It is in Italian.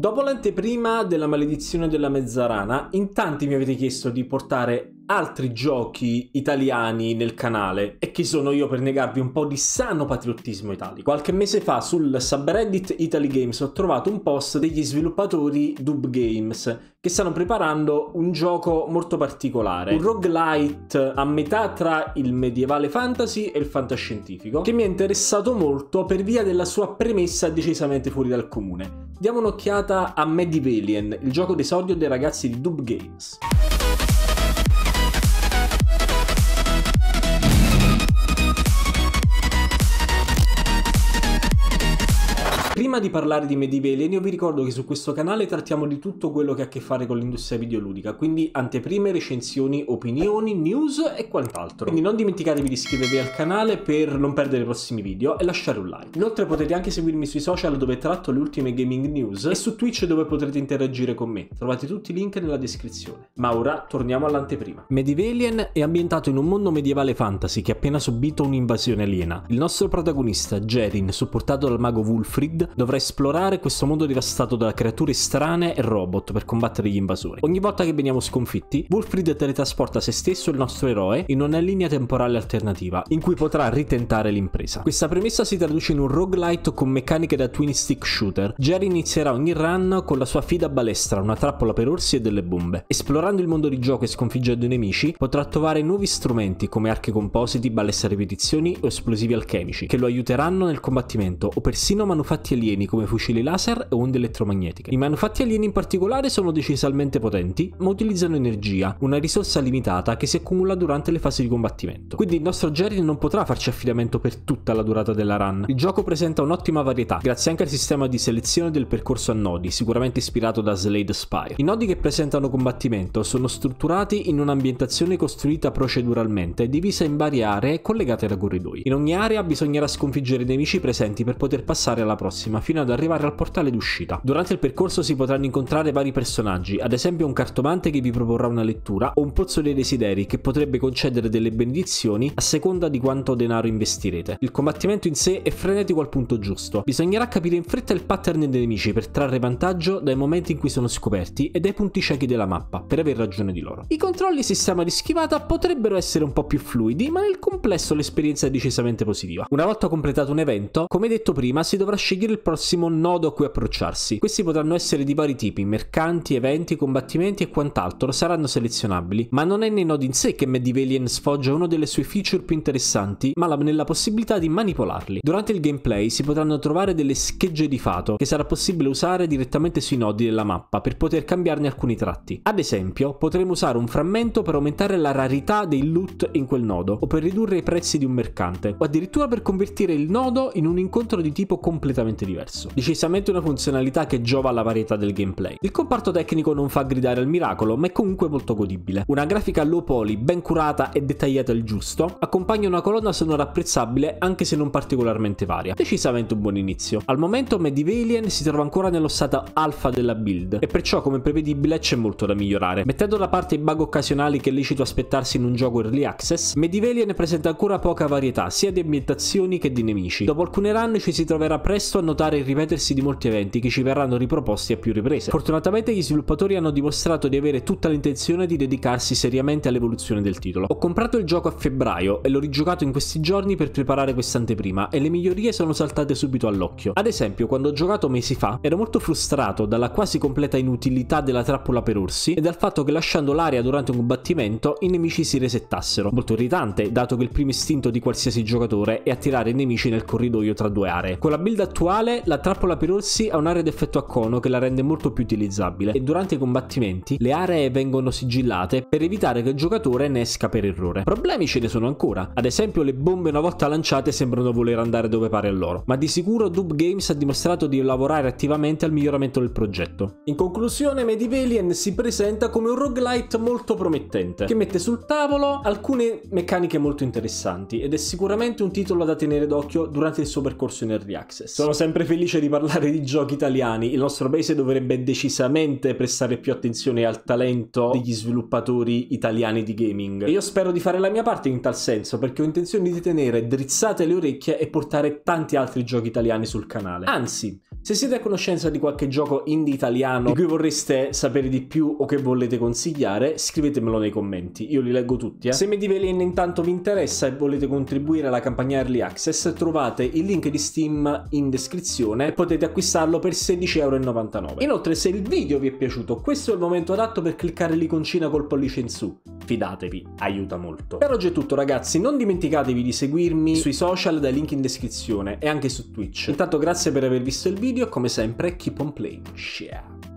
Dopo l'anteprima della maledizione della mezzarana, in tanti mi avete chiesto di portare altri giochi italiani nel canale e chi sono io per negarvi un po' di sano patriottismo italiano. Qualche mese fa sul subreddit Italy Games ho trovato un post degli sviluppatori Dub Games che stanno preparando un gioco molto particolare, un roguelite a metà tra il medievale fantasy e il fantascientifico che mi è interessato molto per via della sua premessa decisamente fuori dal comune. Diamo un'occhiata a Mad Valian, il gioco d'esordio dei ragazzi di Dub Games. Prima di parlare di Medieval io vi ricordo che su questo canale trattiamo di tutto quello che ha a che fare con l'industria videoludica, quindi anteprime, recensioni, opinioni, news e quant'altro. Quindi non dimenticatevi di iscrivervi al canale per non perdere i prossimi video e lasciare un like. Inoltre potete anche seguirmi sui social dove tratto le ultime gaming news e su Twitch dove potrete interagire con me. Trovate tutti i link nella descrizione. Ma ora torniamo all'anteprima. Medievalien è ambientato in un mondo medievale fantasy che ha appena subito un'invasione aliena. Il nostro protagonista, Jerin, supportato dal mago Wulfrid, dovrà esplorare questo mondo devastato da creature strane e robot per combattere gli invasori. Ogni volta che veniamo sconfitti, Wolfried teletrasporta se stesso e il nostro eroe in una linea temporale alternativa, in cui potrà ritentare l'impresa. Questa premessa si traduce in un roguelite con meccaniche da twin stick shooter. Jerry inizierà ogni run con la sua fida balestra, una trappola per orsi e delle bombe. Esplorando il mondo di gioco e sconfiggendo i nemici, potrà trovare nuovi strumenti come archi compositi, balestre ripetizioni o esplosivi alchemici, che lo aiuteranno nel combattimento o persino manufatti alieni come fucili laser e onde elettromagnetiche. I manufatti alieni in particolare sono decisamente potenti, ma utilizzano energia, una risorsa limitata che si accumula durante le fasi di combattimento. Quindi il nostro Jerry non potrà farci affidamento per tutta la durata della run. Il gioco presenta un'ottima varietà, grazie anche al sistema di selezione del percorso a nodi, sicuramente ispirato da Slade Spire. I nodi che presentano combattimento sono strutturati in un'ambientazione costruita proceduralmente divisa in varie aree collegate da corridoi. In ogni area bisognerà sconfiggere i nemici presenti per poter passare alla prossima prossima fino ad arrivare al portale d'uscita. Durante il percorso si potranno incontrare vari personaggi, ad esempio un cartomante che vi proporrà una lettura o un pozzo dei desideri che potrebbe concedere delle benedizioni a seconda di quanto denaro investirete. Il combattimento in sé è frenetico al punto giusto. Bisognerà capire in fretta il pattern dei nemici per trarre vantaggio dai momenti in cui sono scoperti e dai punti ciechi della mappa per aver ragione di loro. I controlli sistema di schivata potrebbero essere un po' più fluidi, ma nel complesso l'esperienza è decisamente positiva. Una volta completato un evento, come detto prima, si dovrà scegliere scegliere il prossimo nodo a cui approcciarsi. Questi potranno essere di vari tipi, mercanti, eventi, combattimenti e quant'altro, saranno selezionabili, ma non è nei nodi in sé che Medivalian sfoggia una delle sue feature più interessanti, ma nella possibilità di manipolarli. Durante il gameplay si potranno trovare delle schegge di fato che sarà possibile usare direttamente sui nodi della mappa per poter cambiarne alcuni tratti. Ad esempio, potremo usare un frammento per aumentare la rarità dei loot in quel nodo o per ridurre i prezzi di un mercante, o addirittura per convertire il nodo in un incontro di tipo completamente completamente diverso. Decisamente una funzionalità che giova alla varietà del gameplay. Il comparto tecnico non fa gridare al miracolo, ma è comunque molto godibile. Una grafica low poly, ben curata e dettagliata al giusto, accompagna una colonna sonora apprezzabile anche se non particolarmente varia. Decisamente un buon inizio. Al momento Medivalian si trova ancora nello stato alfa della build e perciò come prevedibile c'è molto da migliorare. Mettendo da parte i bug occasionali che è lecito aspettarsi in un gioco early access, Medivalian presenta ancora poca varietà sia di ambientazioni che di nemici. Dopo alcune run ci si troverà presto a notare il ripetersi di molti eventi che ci verranno riproposti a più riprese. Fortunatamente gli sviluppatori hanno dimostrato di avere tutta l'intenzione di dedicarsi seriamente all'evoluzione del titolo. Ho comprato il gioco a febbraio e l'ho rigiocato in questi giorni per preparare quest'anteprima e le migliorie sono saltate subito all'occhio. Ad esempio, quando ho giocato mesi fa, ero molto frustrato dalla quasi completa inutilità della trappola per orsi e dal fatto che lasciando l'area durante un combattimento i nemici si resettassero. Molto irritante, dato che il primo istinto di qualsiasi giocatore è attirare i nemici nel corridoio tra due aree. Con la build attuale generale, la trappola per orsi ha un'area d'effetto a cono che la rende molto più utilizzabile e durante i combattimenti le aree vengono sigillate per evitare che il giocatore ne esca per errore. Problemi ce ne sono ancora, ad esempio le bombe una volta lanciate sembrano voler andare dove pare a loro, ma di sicuro Dub Games ha dimostrato di lavorare attivamente al miglioramento del progetto. In conclusione Medivalian si presenta come un roguelite molto promettente, che mette sul tavolo alcune meccaniche molto interessanti ed è sicuramente un titolo da tenere d'occhio durante il suo percorso in Early Access. Sono sempre sempre felice di parlare di giochi italiani. Il nostro paese dovrebbe decisamente prestare più attenzione al talento degli sviluppatori italiani di gaming. E io spero di fare la mia parte in tal senso, perché ho intenzione di tenere drizzate le orecchie e portare tanti altri giochi italiani sul canale. Anzi, se siete a conoscenza di qualche gioco indie italiano di cui vorreste sapere di più o che volete consigliare, scrivetemelo nei commenti, io li leggo tutti. Eh. Se Medivelin intanto vi interessa e volete contribuire alla campagna Early Access, trovate il link di Steam in descrizione descrizione potete acquistarlo per 16,99€. Inoltre se il video vi è piaciuto questo è il momento adatto per cliccare l'iconcina col pollice in su. Fidatevi, aiuta molto. Per oggi è tutto ragazzi, non dimenticatevi di seguirmi sui social dai link in descrizione e anche su Twitch. Intanto grazie per aver visto il video e come sempre keep on playing, Ciao.